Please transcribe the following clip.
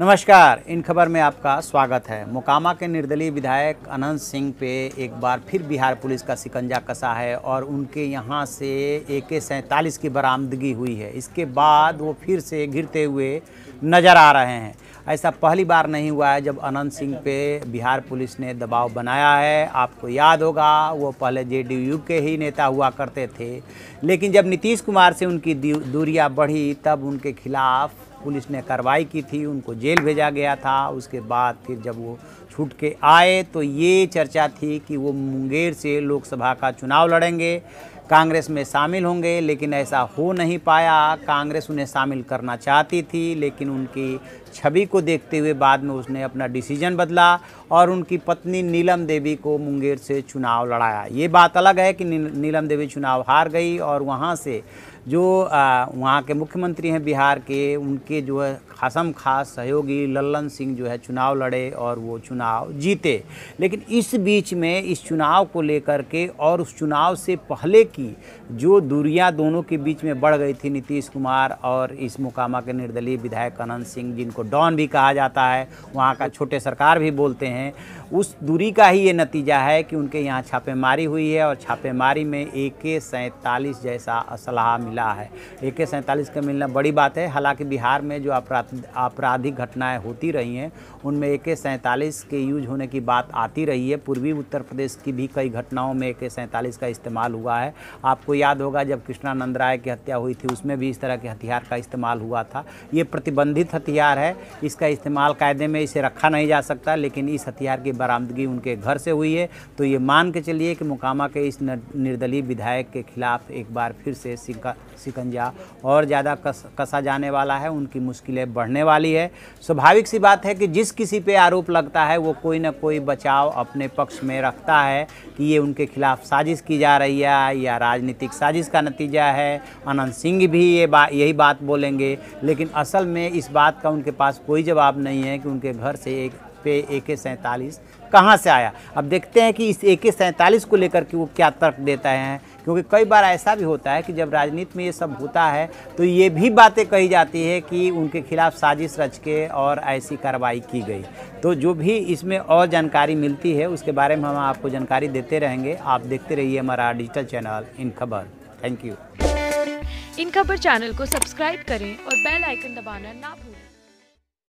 नमस्कार इन खबर में आपका स्वागत है मोकामा के निर्दलीय विधायक अनंत सिंह पे एक बार फिर बिहार पुलिस का सिकंजा कसा है और उनके यहाँ से ए के सैंतालीस की बरामदगी हुई है इसके बाद वो फिर से घिरते हुए नज़र आ रहे हैं ऐसा पहली बार नहीं हुआ है जब अनंत सिंह पे बिहार पुलिस ने दबाव बनाया है आपको याद होगा वो पहले जे के ही नेता हुआ करते थे लेकिन जब नीतीश कुमार से उनकी दूरियाँ बढ़ी तब उनके खिलाफ़ पुलिस ने कार्रवाई की थी उनको जेल भेजा गया था उसके बाद फिर जब वो छूट के आए तो ये चर्चा थी कि वो मुंगेर से लोकसभा का चुनाव लड़ेंगे कांग्रेस में शामिल होंगे लेकिन ऐसा हो नहीं पाया कांग्रेस उन्हें शामिल करना चाहती थी लेकिन उनकी छवि को देखते हुए बाद में उसने अपना डिसीजन बदला और उनकी पत्नी नीलम देवी को मुंगेर से चुनाव लड़ाया ये बात अलग है कि नीलम देवी चुनाव हार गई और वहाँ से जो वहाँ के मुख्यमंत्री हैं बिहार के उनके जो है खसम खास सहयोगी लल्लन सिंह जो है चुनाव लड़े और वो चुनाव जीते लेकिन इस बीच में इस चुनाव को लेकर के और उस चुनाव से पहले की जो दूरियां दोनों के बीच में बढ़ गई थी नीतीश कुमार और इस मुकामा के निर्दलीय विधायक अनंत सिंह जिनको डॉन भी कहा जाता है वहाँ का छोटे सरकार भी बोलते हैं उस दूरी का ही ये नतीजा है कि उनके यहाँ छापेमारी हुई है और छापेमारी में ए के सैंतालीस जैसा असलाह मिला है ए के सैंतालीस का मिलना बड़ी बात है हालांकि बिहार में जो अपराध आपराधिक घटनाएं होती रही हैं उनमें ए के सैंतालीस के यूज होने की बात आती रही है पूर्वी उत्तर प्रदेश की भी कई घटनाओं में ए के सैंतालीस का इस्तेमाल हुआ है आपको याद होगा जब कृष्णानंद राय की हत्या हुई थी उसमें भी इस तरह के हथियार का इस्तेमाल हुआ था ये प्रतिबंधित हथियार है इसका इस्तेमाल कायदे में इसे रखा नहीं जा सकता लेकिन इस हथियार की बरामदगी उनके घर से हुई है तो ये मान के चलिए कि मुकामा के इस निर्दलीय विधायक के खिलाफ एक बार फिर से सिकंजा और ज़्यादा कस, कसा जाने वाला है उनकी मुश्किलें बढ़ने वाली है स्वाभाविक सी बात है कि जिस किसी पे आरोप लगता है वो कोई ना कोई बचाव अपने पक्ष में रखता है कि ये उनके खिलाफ साजिश की जा रही है या राजनीतिक साजिश का नतीजा है अनंत सिंह भी ये बात यही बात बोलेंगे लेकिन असल में इस बात का उनके पास कोई जवाब नहीं है कि उनके घर से एक पे ए के सैंतालीस कहाँ से आया अब देखते हैं कि इस ए के सैंतालीस को लेकर के वो क्या तर्क देता है क्योंकि कई बार ऐसा भी होता है कि जब राजनीति में ये सब होता है तो ये भी बातें कही जाती है कि उनके खिलाफ साजिश रच के और ऐसी कार्रवाई की गई तो जो भी इसमें और जानकारी मिलती है उसके बारे में हम आपको जानकारी देते रहेंगे आप देखते रहिए हमारा डिजिटल चैनल इन खबर थैंक यू इन खबर चैनल को सब्सक्राइब करें और बेल आइकन दबाना ना भूलें